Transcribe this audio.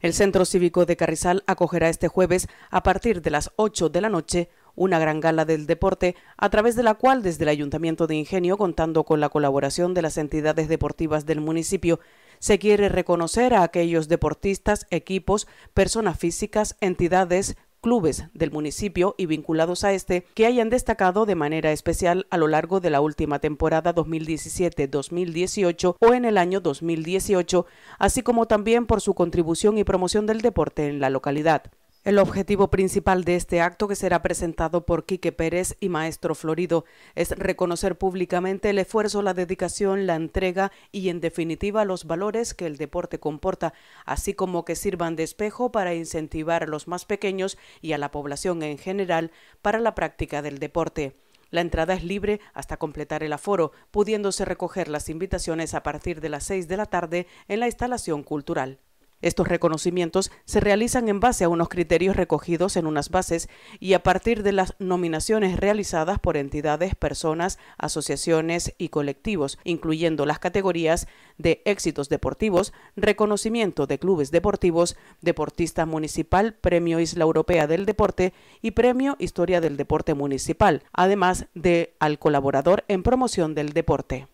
El Centro Cívico de Carrizal acogerá este jueves, a partir de las 8 de la noche, una gran gala del deporte, a través de la cual desde el Ayuntamiento de Ingenio, contando con la colaboración de las entidades deportivas del municipio, se quiere reconocer a aquellos deportistas, equipos, personas físicas, entidades, clubes del municipio y vinculados a este que hayan destacado de manera especial a lo largo de la última temporada 2017-2018 o en el año 2018, así como también por su contribución y promoción del deporte en la localidad. El objetivo principal de este acto, que será presentado por Quique Pérez y Maestro Florido, es reconocer públicamente el esfuerzo, la dedicación, la entrega y, en definitiva, los valores que el deporte comporta, así como que sirvan de espejo para incentivar a los más pequeños y a la población en general para la práctica del deporte. La entrada es libre hasta completar el aforo, pudiéndose recoger las invitaciones a partir de las seis de la tarde en la instalación cultural. Estos reconocimientos se realizan en base a unos criterios recogidos en unas bases y a partir de las nominaciones realizadas por entidades, personas, asociaciones y colectivos, incluyendo las categorías de éxitos deportivos, reconocimiento de clubes deportivos, deportista municipal, premio Isla Europea del Deporte y premio Historia del Deporte Municipal, además de al colaborador en promoción del deporte.